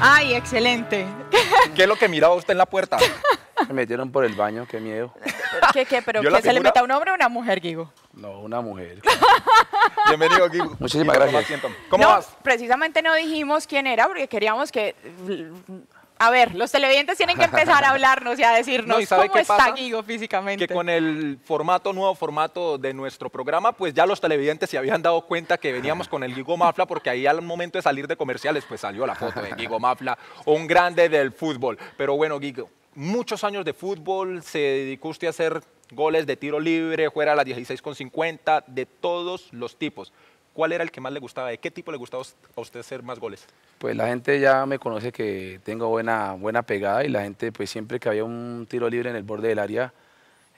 Ay, excelente. ¿Qué es lo que miraba usted en la puerta? Me metieron por el baño, qué miedo. ¿Qué, qué? ¿Pero qué? se le meta un hombre o una mujer, Guigo? No, una mujer. Bienvenido Guigo. Muchísimas gracias. ¿Cómo vas? precisamente no dijimos quién era porque queríamos que a ver, los televidentes tienen que empezar a hablarnos y a decirnos cómo está Guigo físicamente. Que con el formato, nuevo formato de nuestro programa, pues ya los televidentes se habían dado cuenta que veníamos con el Guigo Mafla, porque ahí al momento de salir de comerciales, pues salió la foto de Guigo Mafla, un grande del fútbol. Pero bueno, Guigo, muchos años de fútbol, se dedicó usted a hacer goles de tiro libre, fuera a las 16 con 50, de todos los tipos. ¿Cuál era el que más le gustaba? ¿De qué tipo le gustaba a usted hacer más goles? Pues la gente ya me conoce que tengo buena, buena pegada y la gente, pues siempre que había un tiro libre en el borde del área,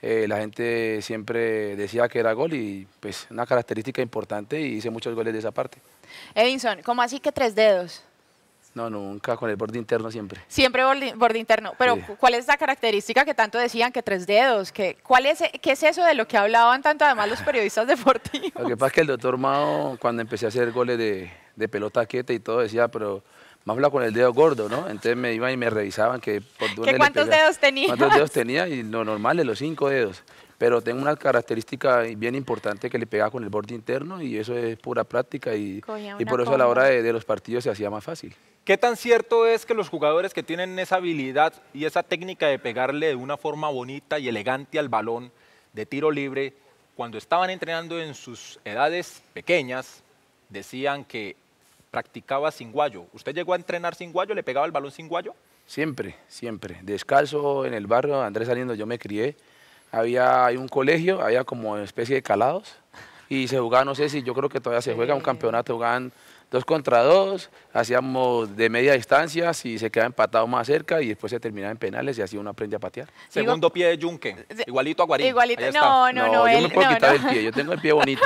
eh, la gente siempre decía que era gol y pues una característica importante y hice muchos goles de esa parte. Edinson, ¿cómo así que tres dedos? No, nunca, con el borde interno siempre. Siempre borde, interno. Pero, ¿cuál es la característica que tanto decían que tres dedos? ¿Qué es eso de lo que hablaban tanto además los periodistas deportivos? Lo que pasa es que el doctor Mao, cuando empecé a hacer goles de, pelota quieta y todo, decía, pero más habla con el dedo gordo, ¿no? Entonces me iban y me revisaban que por ¿Qué ¿Cuántos dedos tenía? ¿Cuántos dedos tenía? Y lo normal de los cinco dedos pero tengo una característica bien importante que le pegaba con el borde interno y eso es pura práctica y, y por eso a la hora de, los partidos se hacía más fácil. ¿Qué tan cierto es que los jugadores que tienen esa habilidad y esa técnica de pegarle de una forma bonita y elegante al balón de tiro libre, cuando estaban entrenando en sus edades pequeñas, decían que practicaba sin guayo? ¿Usted llegó a entrenar sin guayo? ¿Le pegaba el balón sin guayo? Siempre, siempre. Descalzo en el barrio, Andrés saliendo, yo me crié había un colegio, había como especie de calados y se jugaba, no sé si yo creo que todavía se juega un campeonato, jugaban dos contra dos, hacíamos de media distancia, si se quedaba empatado más cerca y después se terminaba en penales y así uno aprende a patear. Segundo pie de Yunque, igualito a Guarín. Igualito, no, no, no, no, Yo me puedo no, quitar no. el pie, yo tengo el pie bonito.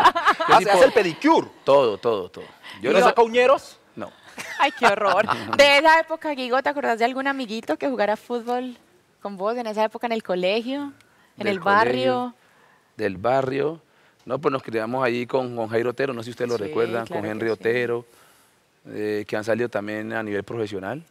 ¿Hace, ah, hace el pedicure? Todo, todo, todo. Yo ¿No saca uñeros? No. Ay, qué horror. De esa época, Guigo, ¿te acordás de algún amiguito que jugara fútbol con vos en esa época en el colegio? En el barrio. del barrio. No, pues nos criamos allí con, con Jairo Otero, no sé si ustedes lo recuerda, recuerdan, con Henry Otero, eh, que han salido también a nivel profesional.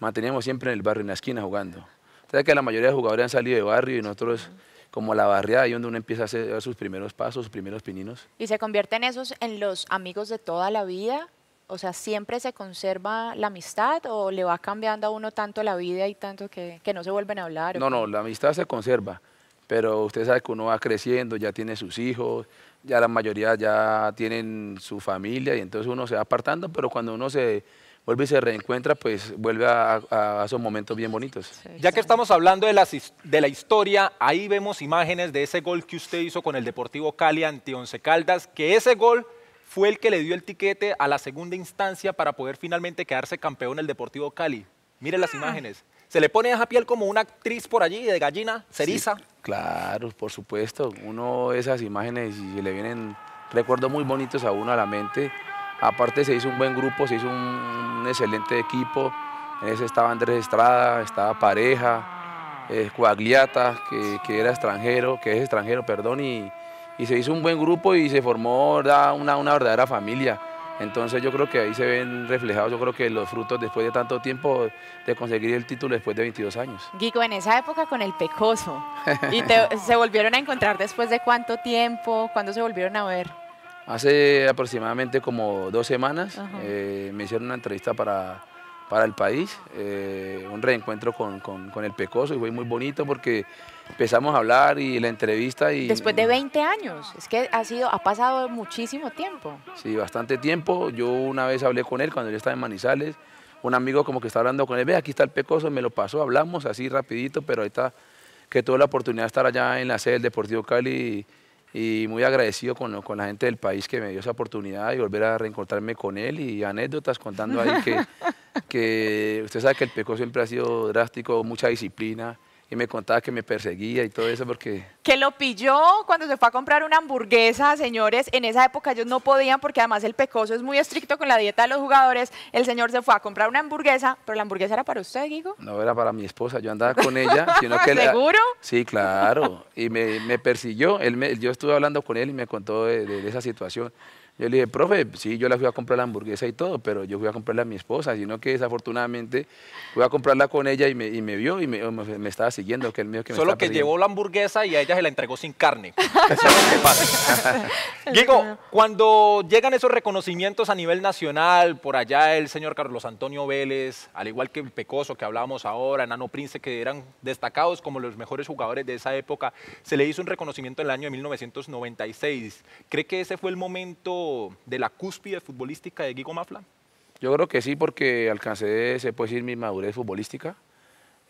Manteníamos siempre en el barrio, en la esquina jugando. O sea que la mayoría de jugadores han salido de barrio y nosotros como la barriada, ahí donde uno empieza a hacer sus primeros pasos, sus primeros pininos. ¿Y se convierten esos en los amigos de toda la vida? O sea, ¿siempre se conserva la amistad o le va cambiando a uno tanto la vida y tanto que, que no se vuelven a hablar? No, no, la amistad se conserva pero usted sabe que uno va creciendo, ya tiene sus hijos, ya la mayoría ya tienen su familia y entonces uno se va apartando, pero cuando uno se vuelve y se reencuentra, pues vuelve a, esos momentos bien bonitos. ya que estamos hablando de la, de la historia, ahí vemos imágenes de ese gol que usted hizo con el Deportivo Cali ante Once Caldas, que ese gol fue el que le dio el tiquete a la segunda instancia para poder finalmente quedarse campeón el Deportivo Cali mire las ah. imágenes. Se le pone esa piel como una actriz por allí, de gallina, ceriza. claro, por supuesto. Uno, esas imágenes, y le vienen recuerdos muy bonitos a uno a la mente. Aparte, se hizo un buen grupo, se hizo un, excelente equipo. En ese estaba Andrés Estrada, estaba Pareja, eh, Cuagliata, que, era extranjero, que es extranjero, perdón, y, se hizo un buen grupo y se formó una, una verdadera familia. Entonces yo creo que ahí se ven reflejados, yo creo que los frutos después de tanto tiempo de conseguir el título después de 22 años. Guico, en esa época con el Pecoso, ¿y se volvieron a encontrar después de cuánto tiempo? ¿Cuándo se volvieron a ver? Hace aproximadamente como dos semanas eh, me hicieron una entrevista para para el país. Eh, un reencuentro con, el Pecoso y fue muy bonito porque empezamos a hablar y la entrevista. y Después de 20 años, es que ha, sido, ha pasado muchísimo tiempo. Sí, bastante tiempo. Yo una vez hablé con él cuando yo estaba en Manizales. Un amigo como que está hablando con él, ve, aquí está el Pecoso, me lo pasó, hablamos así rapidito, pero ahorita que tuve la oportunidad de estar allá en la sede del Deportivo Cali y, muy agradecido con, con, la gente del país que me dio esa oportunidad y volver a reencontrarme con él y anécdotas contando ahí que que usted sabe que el Pecoso siempre ha sido drástico, mucha disciplina. Y me contaba que me perseguía y todo eso porque... Que lo pilló cuando se fue a comprar una hamburguesa, señores. En esa época ellos no podían porque además el pecoso es muy estricto con la dieta de los jugadores. El señor se fue a comprar una hamburguesa, pero la hamburguesa era para usted, Guigo. No, era para mi esposa. Yo andaba con ella. Sino que ¿Seguro? Sí, claro. Y me, me persiguió. Él yo estuve hablando con él y me contó de esa situación. Yo le dije, profe, sí, yo la fui a comprar la hamburguesa y todo, pero yo fui a comprarla a mi esposa, sino que desafortunadamente fui a comprarla con ella y me, vio y me, estaba siguiendo. Que el mío que me Solo que llevó la hamburguesa y a ella se la entregó sin carne. Eso es pasa. Digo, cuando llegan esos reconocimientos a nivel nacional, por allá el señor Carlos Antonio Vélez, al igual que el Pecoso que hablábamos ahora, Nano Prince, que eran destacados como los mejores jugadores de esa época, se le hizo un reconocimiento en el año de 1996. ¿Cree que ese fue el momento de la cúspide futbolística de Guigo Mafla? Yo creo que sí, porque alcancé, se puede decir, mi madurez futbolística.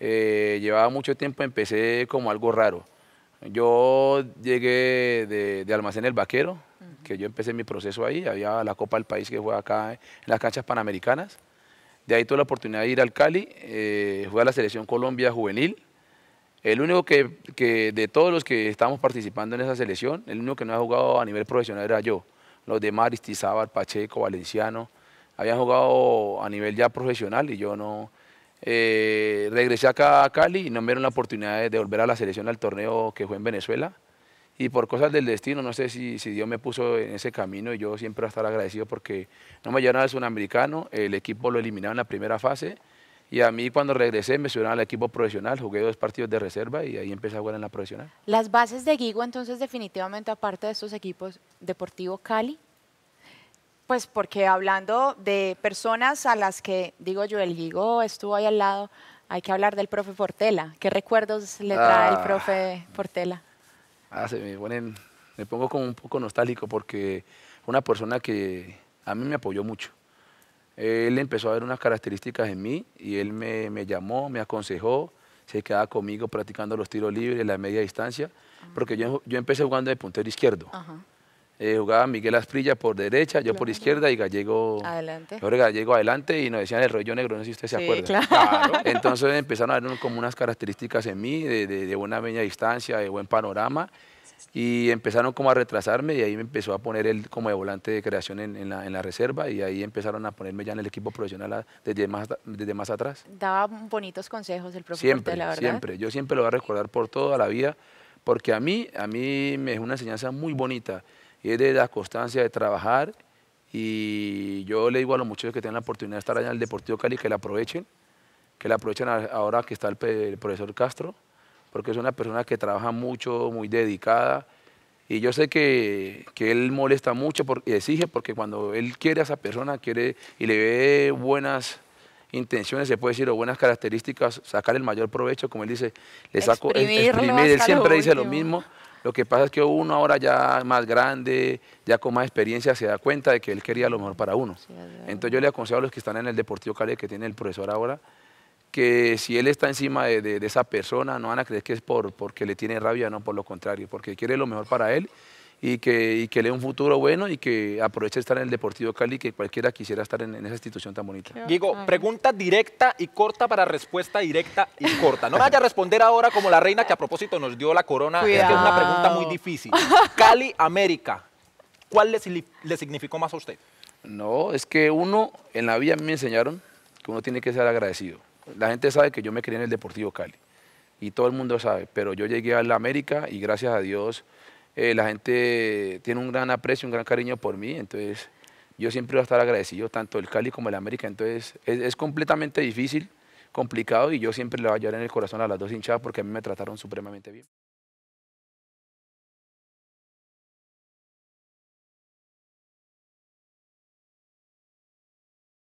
Eh, llevaba mucho tiempo, empecé como algo raro. Yo llegué de, Almacén El Vaquero, que yo empecé mi proceso ahí, había la Copa del País que fue acá en las canchas panamericanas. De ahí tuve la oportunidad de ir al Cali, eh, a la Selección Colombia Juvenil. El único que, que, de todos los que estábamos participando en esa selección, el único que no ha jugado a nivel profesional era yo los de Aristizábal, Pacheco, Valenciano, habían jugado a nivel ya profesional y yo no... Eh, regresé acá a Cali y no me dieron la oportunidad de, volver a la selección al torneo que fue en Venezuela. Y por cosas del destino, no sé si, Dios me puso en ese camino y yo siempre voy a estar agradecido porque no me llevaron al Sudamericano, el equipo lo eliminaron en la primera fase y a mí cuando regresé me subieron al equipo profesional, jugué dos partidos de reserva y ahí empecé a jugar en la profesional. Las bases de Guigo entonces definitivamente aparte de estos equipos, Deportivo Cali, pues porque hablando de personas a las que, digo yo, el Guigo estuvo ahí al lado, hay que hablar del profe Portela. ¿Qué recuerdos le trae el ah. profe Portela? Ah, se me ponen, me pongo como un poco nostálgico porque una persona que a mí me apoyó mucho. Él empezó a ver unas características en mí y él me, llamó, me aconsejó, se quedaba conmigo practicando los tiros libres, la media distancia, porque yo, yo, empecé jugando de puntero izquierdo. Eh, jugaba Miguel Asprilla por derecha, yo por izquierda y Gallego adelante. Gallego adelante y nos decían el rollo negro, no sé si usted se acuerda. Entonces empezaron a ver como unas características en mí de, de, de buena media distancia, de buen panorama y empezaron como a retrasarme y ahí me empezó a poner el, como de volante de creación en, la, reserva y ahí empezaron a ponerme ya en el equipo profesional desde, más, más atrás. Daba bonitos consejos el profesor. Siempre, siempre. Yo siempre lo voy a recordar por toda la vida porque a mí, a mí me es una enseñanza muy bonita y es de la constancia de trabajar y yo le digo a los muchachos que tengan la oportunidad de estar allá en el Deportivo Cali que la aprovechen, que la aprovechen ahora que está el profesor Castro porque es una persona que trabaja mucho, muy dedicada. Y yo sé que, que él molesta mucho y exige, porque cuando él quiere a esa persona quiere y le ve buenas intenciones, se puede decir, o buenas características, sacar el mayor provecho, como él dice, le saco, el exprimir, él siempre dice lo mismo. Lo que pasa es que uno ahora ya más grande, ya con más experiencia, se da cuenta de que él quería lo mejor para uno. Entonces yo le aconsejo a los que están en el Deportivo Cali, que tiene el profesor ahora, que si él está encima de, esa persona, no van a creer que es por, porque le tiene rabia, no, por lo contrario, porque quiere lo mejor para él y que, que le dé un futuro bueno y que aproveche estar en el Deportivo Cali, que cualquiera quisiera estar en, esa institución tan bonita. Diego, pregunta directa y corta para respuesta directa y corta. No vaya a responder ahora como la reina que a propósito nos dio la corona, es que es una pregunta muy difícil. Cali, América, ¿cuál le, le significó más a usted? No, es que uno, en la vida me enseñaron que uno tiene que ser agradecido la gente sabe que yo me crié en el Deportivo Cali y todo el mundo sabe, pero yo llegué a la América y gracias a Dios eh, la gente tiene un gran aprecio, un gran cariño por mí, entonces yo siempre voy a estar agradecido tanto el Cali como el América, entonces es, es completamente difícil, complicado y yo siempre le voy a llevar en el corazón a las dos hinchadas porque a mí me trataron supremamente bien.